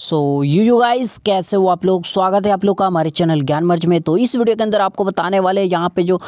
so you you guys कैसे हो आप लोग स्वागत है आप लोग का हमारे चैनल ज्ञान मर्ज में तो इस वीडियो के अंदर आपको बताने वाले यहाँ पे जो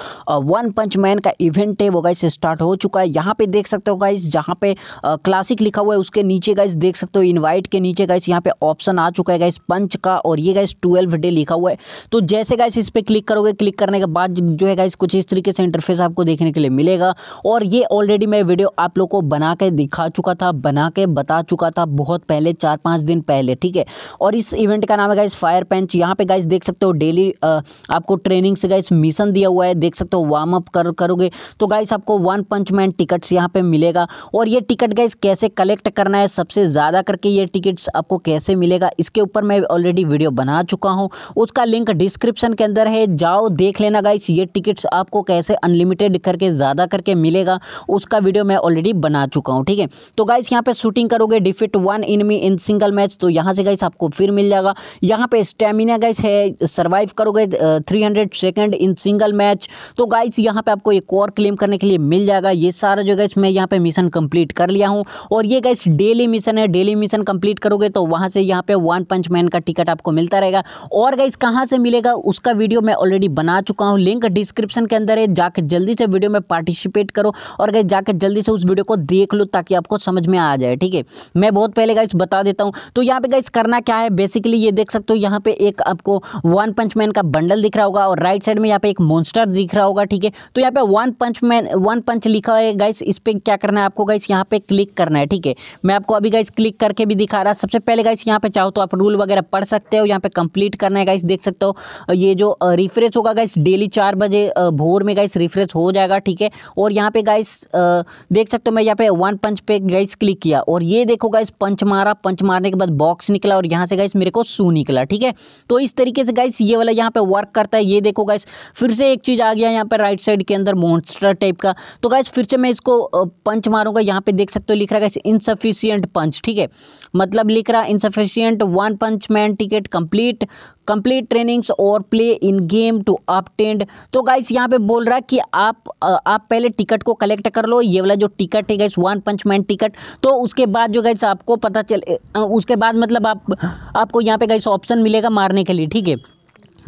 वन पंच मैन का इवेंट है वो गाइस स्टार्ट हो चुका है यहाँ पे देख सकते हो गाइस जहाँ पे क्लासिक लिखा हुआ है उसके नीचे गाइस देख सकते हो इनवाइट के नीचे गाइस यहाँ पे ऑप्शन आ चुका है गाइस पंच का और ये गाइस ट्वेल्व डे लिखा हुआ है तो जैसे गाइस इस पर क्लिक करोगे क्लिक करने के बाद जो है गाइस कुछ इस तरीके से इंटरफेस आपको देखने के लिए मिलेगा और ये ऑलरेडी मैं वीडियो आप लोग को बना के दिखा चुका था बना के बता चुका था बहुत पहले चार पाँच दिन पहले ठीक है और इस इवेंट का नाम है गाइस फायर पेंच यहाँ पे गाइस देख सकते हो डेली आपको ट्रेनिंग से गाइस मिशन दिया हुआ है देख सकते हो वार्म अप कर करोगे तो गाइस आपको वन पंच मैन टिकट्स यहाँ पे मिलेगा और ये टिकट गाइस कैसे कलेक्ट करना है सबसे ज़्यादा करके ये टिकट्स आपको कैसे मिलेगा इसके ऊपर मैं ऑलरेडी वीडियो बना चुका हूँ उसका लिंक डिस्क्रिप्शन के अंदर है जाओ देख लेना गाइस ये टिकट्स आपको कैसे अनलिमिटेड करके ज़्यादा करके मिलेगा उसका वीडियो मैं ऑलरेडी बना चुका हूँ ठीक है तो गाइस यहाँ पे शूटिंग करोगे defeat one enemy in single match तो यहाँ यहाँ से गैस आपको फिर मिल जाएगा यहाँ पे स्टेमिना गैस है सर्वाइव करोगे three hundred second in single match तो गाइस यहाँ पे आपको एक और क्लेम करने के लिए मिल जाएगा ये सारा जो गैस मैं यहाँ पे मिशन कंप्लीट कर लिया हूँ और ये गैस डेली मिशन है डेली मिशन कंप्लीट करोगे तो वहाँ से यहाँ पे वन पंच मैन का टिकट आपको मिलता रहेगा और गाइस कहाँ से मिलेगा उसका वीडियो मैं ऑलरेडी बना चुका हूँ लिंक डिस्क्रिप्शन के अंदर है जाके जल्दी से वीडियो में पार्टिसिपेट करो और गई जाके जल्दी से उस वीडियो को देख लो ताकि आपको समझ में आ जाए ठीक है मैं बहुत पहले गाइस बता देता हूँ तो यहाँ पे गाइस करना क्या है बेसिकली ये देख सकते हो यहाँ पे एक आपको वन पंच मैन का बंडल दिख रहा होगा और राइट साइड में यहाँ पे एक मोन्स्टर दिख रहा होगा ठीक है तो यहाँ पे one punch man one punch लिखा है गाइस इस पर क्या करना है आपको गाइस यहाँ पे क्लिक करना है ठीक है मैं आपको अभी गाइस क्लिक करके भी दिखा रहा सबसे पहले गाइस यहाँ पे चाहो तो आप रूल वगैरह पढ़ सकते हो यहाँ पे कंप्लीट करना है गाइस देख सकते हो ये जो रिफ्रेश होगा गाइस डेली चार बजे भोर में गाइस रिफ्रेश हो जाएगा ठीक है और यहाँ पे गाइस देख सकते हो मैं यहाँ पे वन पंच पे गाइस क्लिक किया और ये देखो गाइस पंच मारा पंच मारने के बाद बॉक्स बॉक्स निकला और यहाँ से गाइस मेरे को सू निकला ठीक है तो इस तरीके से गाइस ये वाला यहाँ पे वर्क करता है ये देखो गाइस फिर से एक चीज़ आ गया यहाँ पे राइट साइड के अंदर मोन्स्टर टाइप का तो गाइस फिर से मैं इसको पंच मारूंगा यहाँ पे देख सकते हो लिख रहा है इनसफिशियंट पंच ठीक है मतलब लिख रहा insufficient one punch man ticket complete complete trainings और play in game to attend तो गाइस यहाँ पे बोल रहा है कि आप आप पहले टिकट को कलेक्ट कर लो ये वाला जो टिकट है guys one punch man ticket तो उसके बाद जो गाइस आपको पता चले उसके बाद मतलब आप आपको यहाँ पे गाइस ऑप्शन मिलेगा मारने के लिए ठीक है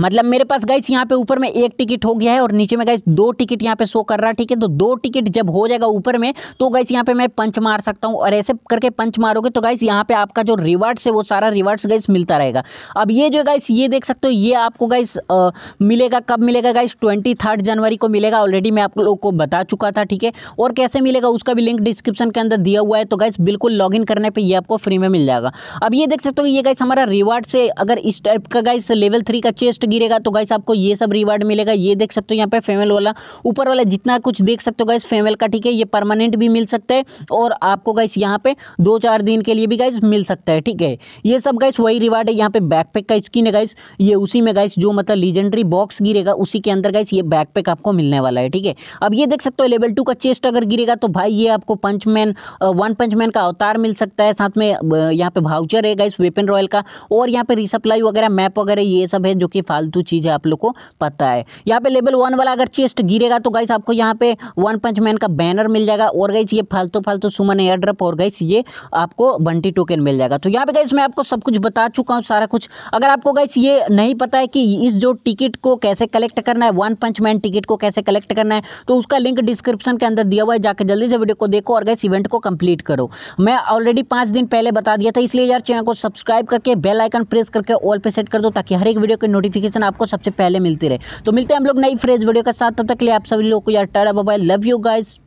मतलब मेरे पास गाइस यहाँ पे ऊपर में एक टिकट हो गया है और नीचे में गाइस दो टिकट यहाँ पे शो कर रहा है ठीक है तो दो टिकट जब हो जाएगा ऊपर में तो गाइस यहाँ पे मैं पंच मार सकता हूँ और ऐसे करके पंच मारोगे तो गाइस यहाँ पे आपका जो रिवार्ड्स है वो सारा रिवार्ड्स गाइस मिलता रहेगा अब ये जो गाइस ये देख सकते हो ये आपको गाइस मिलेगा कब मिलेगा गाइस ट्वेंटी जनवरी को मिलेगा ऑलरेडी मैं आप लोग को बता चुका था ठीक है और कैसे मिलेगा उसका भी लिंक डिस्क्रिप्शन के अंदर दिया हुआ है तो गाइस बिल्कुल लॉग करने पर यह आपको फ्री में मिल जाएगा अब ये देख सकते हो ये गाइस हमारा रिवार्ड से अगर इस टाइप का गाइस लेवल थ्री का चेस्ट गिरेगा तो गाइस आपको ये सब रिवार्ड मिलेगा ये देख सकते हो यहाँ पे फेमेल वाला ऊपर वाला जितना कुछ देख सकते हो गाइस फेमेल का ठीक है ये परमानेंट भी मिल सकता है और आपको गाइस यहाँ पे दो चार दिन के लिए भी गाइस मिल सकता है ठीक है ये सब गाइस वही रिवार्ड है यहाँ पे बैकपैक का स्किन है गाइस ये उसी में गाइस जो मतलब लीजेंडरी बॉक्स गिरेगा उसी के अंदर गाइस ये बैकपैक आपको मिलने वाला है ठीक है अब ये देख सकते हो लेवल टू का चेस्ट अगर गिरेगा तो भाई ये आपको पंचमैन वन पंचमैन का अवतार मिल सकता है साथ में यहाँ पे भाउचर है गाइस वेपन रॉयल का और यहाँ पे रिसप्लाई वगैरह मैप वगैरह ये सब है जो कि फालतू चीज़ है आप लोग को पता है यहाँ पे लेवल वन वाला अगर चेस्ट गिरेगा तो गाइस आपको यहाँ पे वन पंच मैन का बैनर मिल जाएगा और गाइस ये फालतू फालतू सुमन एयर ड्रप और गाइस ये आपको बंटी टोकन मिल जाएगा तो यहाँ पे गाइस मैं आपको सब कुछ बता चुका हूँ सारा कुछ अगर आपको गाइस ये नहीं पता है कि इस जो टिकट को कैसे कलेक्ट करना है वन पंच मैन टिकट को कैसे कलेक्ट करना है तो उसका लिंक डिस्क्रिप्शन के अंदर दिया हुआ है जाकर जल्दी से वीडियो को देखो और गाइस इवेंट को कंप्लीट करो मैं ऑलरेडी पांच दिन पहले बता दिया था इसलिए यार चैनल को सब्सक्राइब करके बेल आइकन प्रेस करके ऑल पे सेट कर दो ताकि हर एक वीडियो की नोटिफिकेशन नोटिफिकेशन आपको सबसे पहले मिलती रहे तो मिलते हैं हम लोग नई फ्रेश वीडियो के साथ तब तक लिए आप सभी लोग को यार Tata mobile love you guys